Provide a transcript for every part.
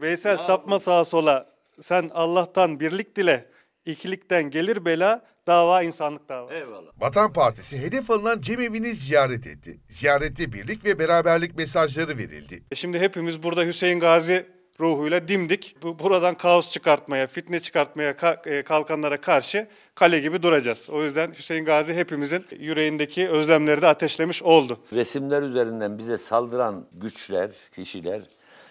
Veysel sapma sağa sola. Sen Allah'tan birlik dile. İkilikten gelir bela, dava insanlık davası. Eyvallah. Vatan Partisi hedef alınan cemevini ziyaret etti. Ziyarette birlik ve beraberlik mesajları verildi. E şimdi hepimiz burada Hüseyin Gazi ruhuyla dimdik. Bu- Buradan kaos çıkartmaya, fitne çıkartmaya e, kalkanlara karşı kale gibi duracağız. O yüzden Hüseyin Gazi hepimizin yüreğindeki özlemleri de ateşlemiş oldu. Resimler üzerinden bize saldıran güçler, kişiler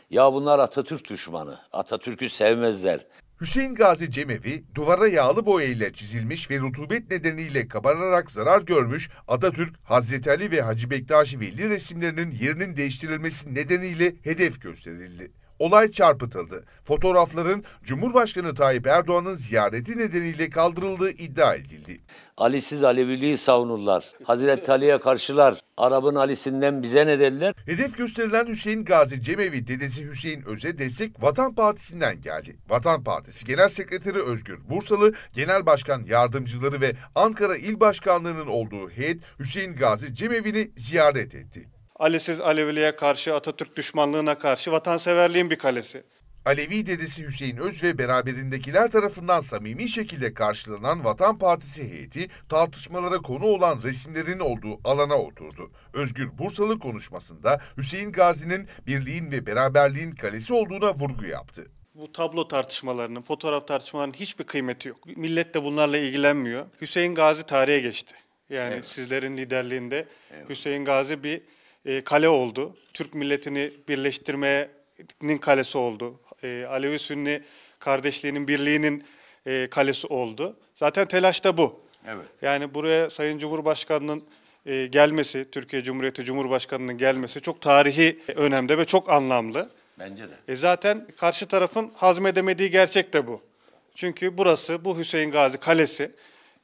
ya bunlar Atatürk düşmanı, Atatürk'ü sevmezler. Hüseyin Gazi Cemevi duvara yağlı boya ile çizilmiş ve rutubet nedeniyle kabararak zarar görmüş Atatürk, Hazreti Ali ve Hacı Bektaş Veli resimlerinin yerinin değiştirilmesi nedeniyle hedef gösterildi. Olay çarpıtıldı. Fotoğrafların Cumhurbaşkanı Tayyip Erdoğan'ın ziyareti nedeniyle kaldırıldığı iddia edildi. Ali'siz Aleviliği savunurlar. Hazreti Ali'ye karşılar. Arap'ın Ali'sinden bize ne derler? Hedef gösterilen Hüseyin Gazi Cemevi dedesi Hüseyin Öz'e destek Vatan Partisi'nden geldi. Vatan Partisi Genel Sekreteri Özgür Bursalı, Genel Başkan Yardımcıları ve Ankara İl Başkanlığı'nın olduğu heyet Hüseyin Gazi Cemevi'ni ziyaret etti. Ali'siz Aleviliğe karşı, Atatürk düşmanlığına karşı vatanseverliğin bir kalesi. Alevi dedesi Hüseyin Öz ve beraberindekiler tarafından samimi şekilde karşılanan Vatan Partisi heyeti tartışmalara konu olan resimlerin olduğu alana oturdu. Özgür Bursalı konuşmasında Hüseyin Gazi'nin birliğin ve beraberliğin kalesi olduğuna vurgu yaptı. Bu tablo tartışmalarının, fotoğraf tartışmalarının hiçbir kıymeti yok. Millet de bunlarla ilgilenmiyor. Hüseyin Gazi tarihe geçti. Yani evet. sizlerin liderliğinde evet. Hüseyin Gazi bir e, kale oldu. Türk milletini birleştirmeye nin kalesi oldu e, Alevi-Sünni kardeşliğinin, birliğinin e, kalesi oldu. Zaten telaş da bu. Evet. Yani buraya Sayın Cumhurbaşkanı'nın e, gelmesi, Türkiye Cumhuriyeti Cumhurbaşkanı'nın gelmesi çok tarihi önemde ve çok anlamlı. Bence de. E zaten karşı tarafın hazmedemediği gerçek de bu. Çünkü burası, bu Hüseyin Gazi kalesi,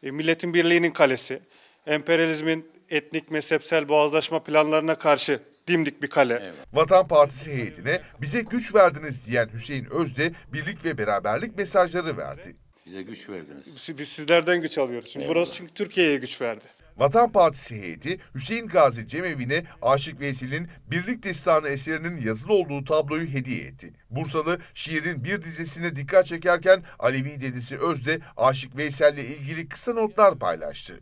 e, milletin birliğinin kalesi, emperyalizmin etnik mezhepsel boğazlaşma planlarına karşı dimdik bir kale. Evet. Vatan Partisi heyetine bize güç verdiniz diyen Hüseyin Özde birlik ve beraberlik mesajları verdi. Bize güç verdiniz. Biz, sizlerden güç alıyoruz. Şimdi Eyvallah. burası çünkü Türkiye'ye güç verdi. Vatan Partisi heyeti Hüseyin Gazi Cemevi'ne Aşık Veysel'in Birlik Destanı eserinin yazılı olduğu tabloyu hediye etti. Bursalı şiirin bir dizesine dikkat çekerken Alevi dedesi Özde Aşık Veysel'le ilgili kısa notlar paylaştı.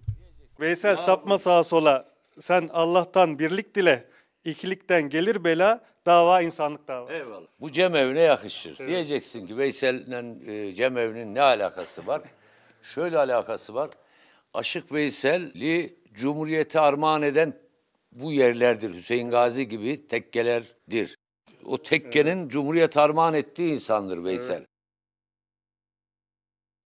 Veysel sapma sağa sola sen Allah'tan birlik dile İkilikten gelir bela, dava insanlık davası. Eyvallah. Bu evine yakışır. Evet. Diyeceksin ki Veysel'le e, evinin ne alakası var? Şöyle alakası var. Aşık Veysel'i Cumhuriyeti armağan eden bu yerlerdir. Hüseyin Gazi gibi tekkelerdir. O tekkenin evet. Cumhuriyet armağan ettiği insandır Veysel.